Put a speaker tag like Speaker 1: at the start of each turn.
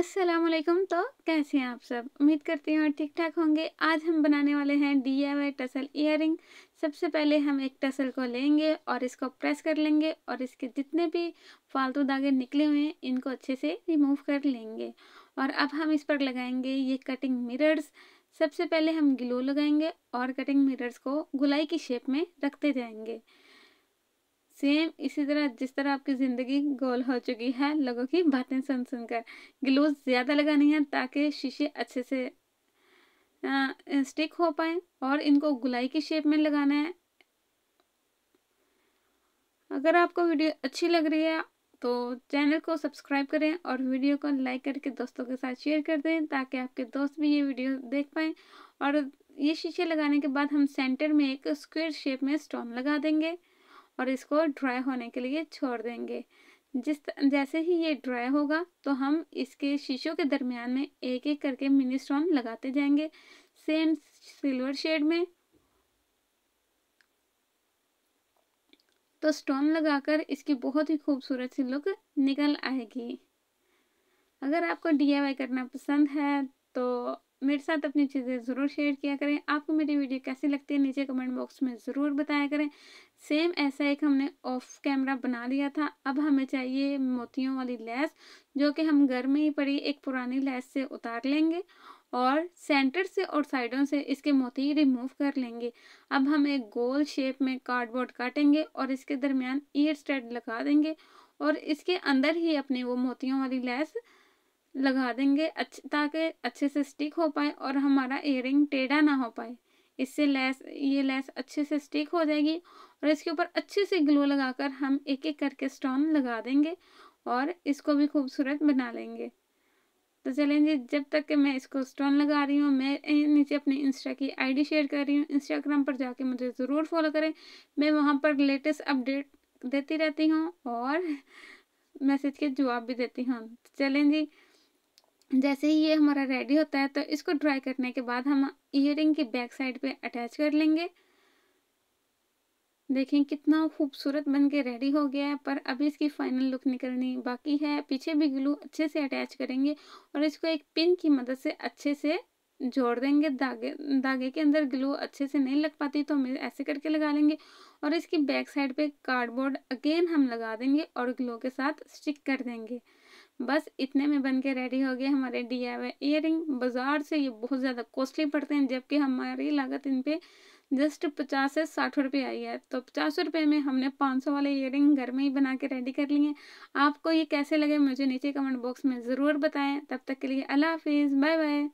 Speaker 1: असलम तो कैसे हैं आप सब उम्मीद करती हूँ ठीक ठाक होंगे आज हम बनाने वाले हैं डी आई टसल इयर सबसे पहले हम एक टसल को लेंगे और इसको प्रेस कर लेंगे और इसके जितने भी फालतू दागे निकले हुए हैं इनको अच्छे से रिमूव कर लेंगे और अब हम इस पर लगाएंगे ये कटिंग मिरर्स सबसे पहले हम ग्लो लगाएंगे और कटिंग मिरर्स को गुलाई की शेप में रखते जाएंगे सेम इसी तरह जिस तरह आपकी ज़िंदगी गोल हो चुकी है लोगों की बातें सुन सुनकर ग्लोज ज़्यादा लगानी है ताकि शीशे अच्छे से आ, स्टिक हो पाए और इनको गुलाई की शेप में लगाना है अगर आपको वीडियो अच्छी लग रही है तो चैनल को सब्सक्राइब करें और वीडियो को लाइक करके दोस्तों के साथ शेयर कर दें ताकि आपके दोस्त भी ये वीडियो देख पाएँ और ये शीशे लगाने के बाद हम सेंटर में एक स्क्वेयर शेप में स्टोन लगा देंगे और इसको ड्राई होने के लिए छोड़ देंगे जिस जैसे ही ये ड्राई होगा तो हम इसके शीशों के दरमियान में एक एक करके मिनी स्टोन लगाते जाएंगे सेम सिल्वर शेड में तो स्टोन लगाकर इसकी बहुत ही खूबसूरत सी लुक निकल आएगी अगर आपको डी करना पसंद है तो मेरे साथ अपनी चीज़ें ज़रूर शेयर किया करें आपको मेरी वीडियो कैसी लगती है नीचे कमेंट बॉक्स में ज़रूर बताया करें सेम ऐसा एक हमने ऑफ कैमरा बना लिया था अब हमें चाहिए मोतियों वाली लैस जो कि हम घर में ही पड़ी एक पुरानी लैस से उतार लेंगे और सेंटर से और साइडों से इसके मोती रिमूव कर लेंगे अब हम एक गोल शेप में कार्डबोर्ड काटेंगे और इसके दरमियान ईयर स्टेड लगा देंगे और इसके अंदर ही अपने वो मोतियों वाली लैस लगा देंगे अच्छे ताकि अच्छे से स्टिक हो पाए और हमारा एयरिंग टेढ़ा ना हो पाए इससे लेस ये लेस अच्छे से स्टिक हो जाएगी और इसके ऊपर अच्छे से ग्लो लगाकर हम एक एक करके स्टोन लगा देंगे और इसको भी खूबसूरत बना लेंगे तो चलें जी जब तक कि मैं इसको स्टोन लगा रही हूँ मैं नीचे अपने इंस्टा की आईडी शेयर कर रही हूँ इंस्टाग्राम पर जाके मुझे ज़रूर फॉलो करें मैं वहाँ पर लेटेस्ट अपडेट देती रहती हूँ और मैसेज के जवाब भी देती हूँ चलें जी जैसे ही ये हमारा रेडी होता है तो इसको ड्राई करने के बाद हम इयर की बैक साइड पे अटैच कर लेंगे देखें कितना खूबसूरत बन के रेडी हो गया है पर अभी इसकी फाइनल लुक निकलनी बाकी है पीछे भी ग्लू अच्छे से अटैच करेंगे और इसको एक पिन की मदद से अच्छे से जोड़ देंगे धागे धागे के अंदर ग्लू अच्छे से नहीं लग पाती तो हम ऐसे करके लगा लेंगे और इसकी बैक साइड पे कार्डबोर्ड अगेन हम लगा देंगे और ग्लू के साथ स्टिक कर देंगे बस इतने में बन के रेडी हो गए हमारे डी आई इयर बाज़ार से ये बहुत ज़्यादा कॉस्टली पड़ते हैं जबकि हमारी लागत इन पर जस्ट पचास से साठ रुपये आई है तो पचास रुपये में हमने पाँच सौ वाले इयर घर में ही बना के रेडी कर लिए आपको ये कैसे लगे मुझे नीचे कमेंट बॉक्स में ज़रूर बताएं तब तक के लिए अल्लाह हाफिज़ बाय बाय